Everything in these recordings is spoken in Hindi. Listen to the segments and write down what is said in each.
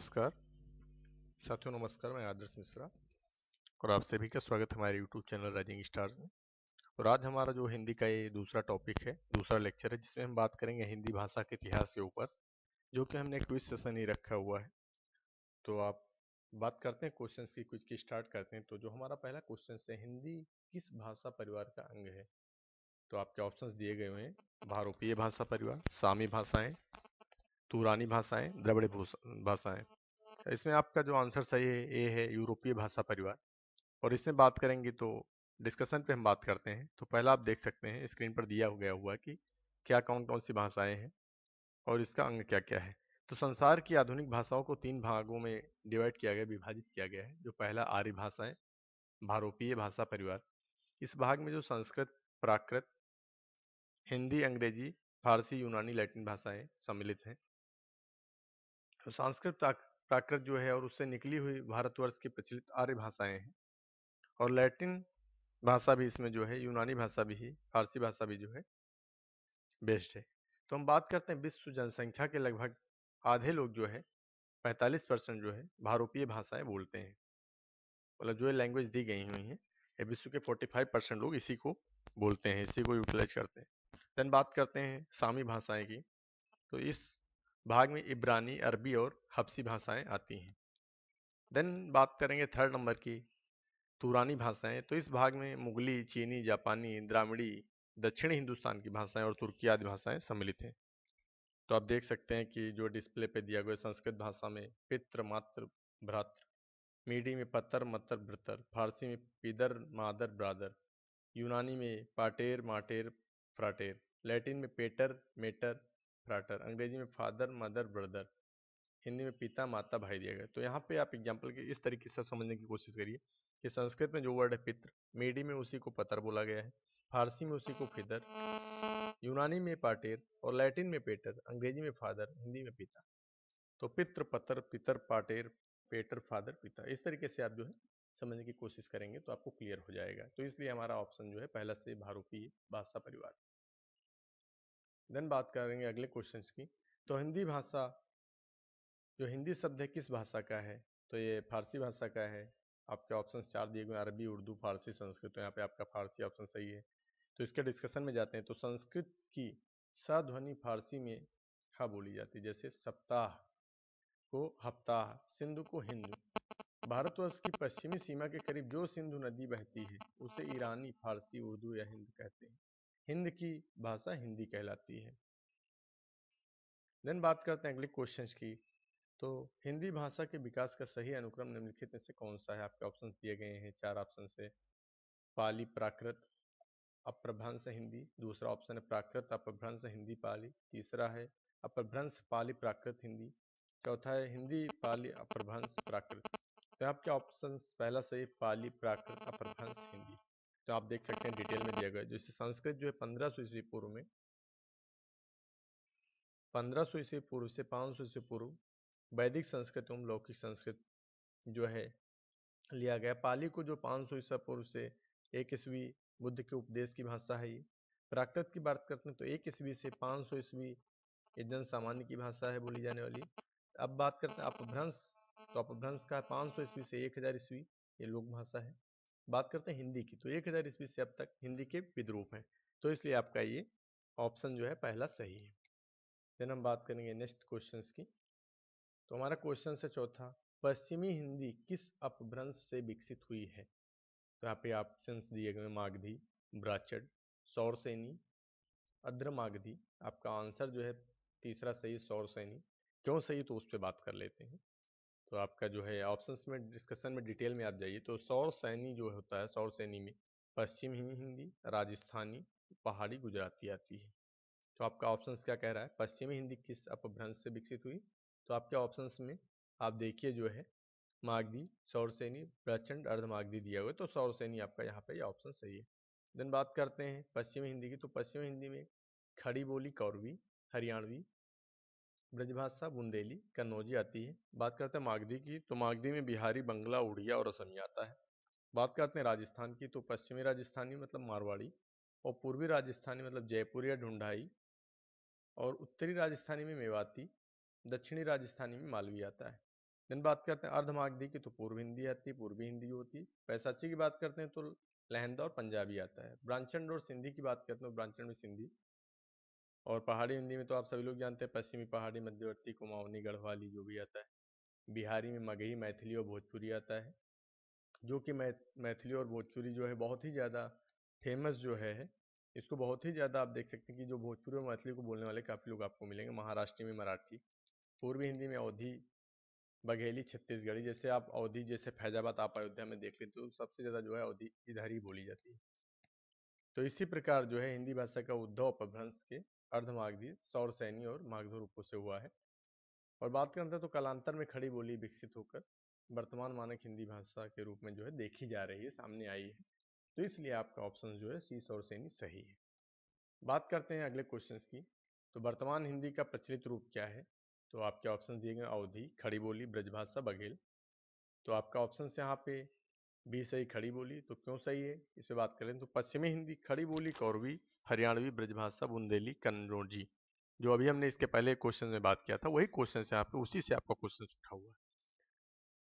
नमस्कार साथियों नमस्कार मैं आदर्श मिश्रा और आप सभी का स्वागत हमारे YouTube चैनल राइजिंग स्टार्स में और आज हमारा जो हिंदी का ये दूसरा टॉपिक है दूसरा लेक्चर है जिसमें हम बात करेंगे हिंदी भाषा के इतिहास के ऊपर जो कि हमने क्विज सेशन ही रखा हुआ है तो आप बात करते हैं क्वेश्चन की क्विज की स्टार्ट करते हैं तो जो हमारा पहला क्वेश्चन है हिंदी किस भाषा परिवार का अंग है तो आपके ऑप्शन दिए गए हुए हैं भारोपीय भाषा परिवार सामी भाषाएं तुरानी भाषाएं द्रविड़ भाषाएं इसमें आपका जो आंसर सही है ए है यूरोपीय भाषा परिवार और इसमें बात करेंगे तो डिस्कशन पे हम बात करते हैं तो पहला आप देख सकते हैं स्क्रीन पर दिया गया हुआ कि क्या कौन कौन सी भाषाएं हैं और इसका अंग क्या क्या है तो संसार की आधुनिक भाषाओं को तीन भागों में डिवाइड किया गया विभाजित किया गया है जो पहला आर्य भाषाएं भारोपीय भाषा परिवार इस भाग में जो संस्कृत प्राकृत हिंदी अंग्रेजी फारसी यूनानी लैटिन भाषाएं सम्मिलित हैं तो संस्कृत प्राकृत जो है और उससे निकली हुई भारतवर्ष की प्रचलित आर्य भाषाएं हैं और लैटिन भाषा भी इसमें जो है यूनानी भाषा भी है फारसी भाषा भी जो है बेस्ड है तो हम बात करते हैं विश्व जनसंख्या के लगभग आधे लोग जो है 45 परसेंट जो है भारतीय भाषाएं बोलते हैं मतलब जो लैंग्वेज दी गई हुई है ये विश्व के 45 परसेंट लोग इसी को बोलते हैं इसी को यूटिलाइज करते हैं देन बात करते हैं सामी भाषाएं की तो इस भाग में इब्रानी अरबी और हफ्सी भाषाएं आती हैं देन बात करेंगे थर्ड नंबर की तुरानी भाषाएं तो इस भाग में मुगली चीनी जापानी द्रामिड़ी दक्षिणी हिंदुस्तान की भाषाएं और तुर्की आदि भाषाएं सम्मिलित हैं तो आप देख सकते हैं कि जो डिस्प्ले पे दिया गया संस्कृत भाषा में पित्र मात्र भ्रात्र मीडी में पत्र मत्तर भ्रतर फारसी में पिदर मादर ब्रादर यूनानी में पाटेर माटेर फ्राटेर लैटिन में पेटर मेटर फ्राटर अंग्रेजी में फादर मदर ब्रदर हिंदी में पिता माता भाई दिया गया तो यहाँ पे आप एग्जाम्पल के इस तरीके से समझने की कोशिश करिए कि संस्कृत में जो वर्ड है पित्र मेडी में उसी को पतर बोला गया है फारसी में उसी को फिदर यूनानी में पाटेर और लैटिन में पेटर अंग्रेजी में फादर हिंदी में पिता तो पित्र पतर पितर पाटेर पेटर फादर पिता इस तरीके से आप जो है समझने की कोशिश करेंगे तो आपको क्लियर हो जाएगा तो इसलिए हमारा ऑप्शन जो है पहला से भारूपी भाषा परिवार देन बात करेंगे अगले क्वेश्चन की तो हिंदी भाषा जो हिंदी शब्द है किस भाषा का है तो ये फारसी भाषा का है आपके ऑप्शन चार दिए गए अरबी उर्दू फारसी संस्कृत तो यहाँ पे आपका फारसी ऑप्शन सही है तो इसके डिस्कशन में जाते हैं तो संस्कृत की सध्वनि फारसी में हा बोली जाती है जैसे सप्ताह को हप्ताह सिंधु को हिंदू भारतवर्ष की पश्चिमी सीमा के करीब जो सिंधु नदी बहती है उसे ईरानी फारसी उर्दू या हिंद कहते हैं हिंद की भाषा हिंदी कहलाती है देन बात करते हैं अगले क्वेश्चन की तो हिंदी भाषा के विकास का सही अनुक्रम निम्नलिखित में से कौन सा है आपके ऑप्शन दिए गए हैं चार ऑप्शन से पाली प्राकृत अप्रभ्रंश हिंदी दूसरा ऑप्शन है प्राकृत अप्रभ्रंश हिंदी पाली तीसरा है अप्रभ्रंश पाली प्राकृत हिंदी चौथा है हिंदी पाली अप्रभ्रंश प्राकृत तो आपके ऑप्शन पहला सही पाली प्राकृत अप्रभ्रंश हिंदी तो आप देख सकते हैं डिटेल में दिया गया जैसे संस्कृत जो है पंद्रह सौ ईस्वी पूर्व में पंद्रह सौ ईस्वी पूर्व से पाँच सौ ईस्वी पूर्व वैदिक संस्कृत एवं लौकिक संस्कृत जो है लिया गया पाली को जो पाँच सौ ईसा पूर्व से एक ईस्वी बुद्ध के उपदेश की भाषा है प्राकृत की बात करते हैं तो एक ईस्वी से पाँच सौ ईस्वी ये जन सामान्य की भाषा है बोली जाने वाली अब बात करते हैं अपभ्रंश तो अपभ्रंश का पाँच सौ ईस्वी से एक हजार ईस्वी ये लोक भाषा है बात करते हैं हिंदी की तो एक हजार ईस्वी से अब तक हिंदी के विद्रूप हैं तो इसलिए आपका ये ऑप्शन जो है पहला सही है देन हम बात करेंगे नेक्स्ट क्वेश्चन की तो हमारा क्वेश्चन है चौथा पश्चिमी हिंदी किस अपभ्रंश से विकसित हुई है तो यहाँ पे ऑप्शन दिए गए मागधी ब्राचड सौरसेनी अद्रमागधी आपका आंसर जो है तीसरा सही सौरसेनी क्यों सही तो उस पर बात कर लेते हैं तो आपका जो है ऑप्शंस में डिस्कशन में डिटेल में आप जाइए तो सौर सैनी जो होता है सौर सैनी में पश्चिम हिंदी राजस्थानी पहाड़ी गुजराती आती है तो आपका ऑप्शंस क्या कह रहा है पश्चिमी हिंदी किस अपभ्रंश से विकसित हुई तो आपके ऑप्शंस में आप देखिए जो है मागधी सैनी प्रचंड अर्धमागधी दिया हुआ तो सौर सैनी आपका यहाँ पे ऑप्शन सही है देन बात करते हैं पश्चिमी हिंदी की तो पश्चिमी हिंदी में खड़ी बोली कौरवी हरियाणवी ब्रजभाषा बुंदेली कन्नौजी आती है बात करते हैं मागधी की तो मागधी में बिहारी बंगला उड़िया और असमिया आता है बात करते हैं राजस्थान की तो पश्चिमी राजस्थानी मतलब मारवाड़ी और पूर्वी राजस्थानी मतलब जयपुर या ढूंढाई और उत्तरी राजस्थानी में मेवाती दक्षिणी राजस्थानी में मालवी आता है दिन बात करते हैं अर्धमागधी की तो पूर्व हिंदी आती है पूर्वी हिंदी होती है पैसाची की बात करते हैं तो लहंदा और पंजाबी आता है ब्रांचंड और सिंधी की बात करते हैं तो ब्रांचंड में सिंधी और पहाड़ी हिंदी में तो आप सभी लोग जानते हैं पश्चिमी पहाड़ी मध्यवर्ती कुमाऊनी गढ़वाली जो भी आता है बिहारी में मगही मैथिली और भोजपुरी आता है जो कि मैथिली और भोजपुरी जो है बहुत ही ज़्यादा फेमस जो है इसको बहुत ही ज़्यादा आप देख सकते हैं कि जो भोजपुरी और मैथिली को बोलने वाले काफ़ी लोग आपको मिलेंगे महाराष्ट्र में मराठी पूर्वी हिंदी में अवधी बघेली छत्तीसगढ़ी जैसे आप अवधि जैसे फैजाबाद आप अयोध्या में देख लेते हो तो सबसे ज़्यादा जो है अवधि इधर ही बोली जाती है तो इसी प्रकार जो है हिंदी भाषा का उद्धव अपभ्रंश के अर्धमागधीय सौर सैनी और मागध रूपों से हुआ है और बात करते हैं तो कालांतर में खड़ी बोली विकसित होकर वर्तमान मानक हिंदी भाषा के रूप में जो है देखी जा रही है सामने आई है तो इसलिए आपका ऑप्शन जो है सी सौर सैनी सही है बात करते हैं अगले क्वेश्चन की तो वर्तमान हिंदी का प्रचलित रूप क्या है तो आपके ऑप्शन दिए गए अवधि खड़ी बोली ब्रजभाषा बघेल तो आपका ऑप्शन यहाँ पे बी सही खड़ी बोली तो क्यों सही है इस पर बात करें तो पश्चिमी हिंदी खड़ी बोली कौरवी हरियाणवी ब्रजभाषा बुंदेली कन्नौजी जो अभी हमने इसके पहले क्वेश्चन में बात किया था वही क्वेश्चन से आपको उसी से आपका क्वेश्चन उठा हुआ है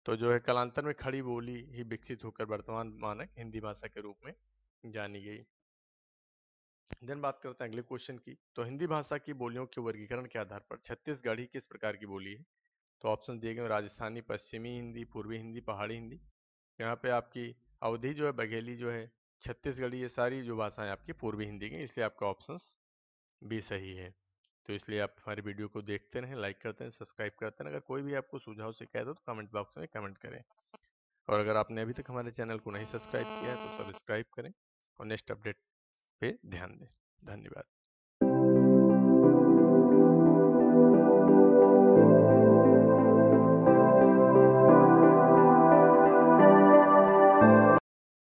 तो जो है कलांतर में खड़ी बोली ही विकसित होकर वर्तमान मानक हिंदी भाषा के रूप में जानी गई देन बात करते हैं अगले क्वेश्चन की तो हिंदी भाषा की बोलियों के वर्गीकरण के आधार पर छत्तीसगढ़ी किस प्रकार की बोली है तो ऑप्शन दिए गए राजस्थानी पश्चिमी हिंदी पूर्वी हिंदी पहाड़ी हिंदी यहाँ पे आपकी अवधि जो है बघेली जो है छत्तीसगढ़ी ये सारी जो भाषाएं आपकी पूर्वी हिंदी की इसलिए आपका ऑप्शन भी सही है तो इसलिए आप हमारी वीडियो को देखते रहें लाइक करते रहें सब्सक्राइब करते रहें अगर कोई भी आपको सुझाव से कह दो तो कमेंट बॉक्स में कमेंट करें और अगर आपने अभी तक हमारे चैनल को नहीं सब्सक्राइब किया है तो सब्सक्राइब करें और नेक्स्ट अपडेट पर ध्यान दें धन्यवाद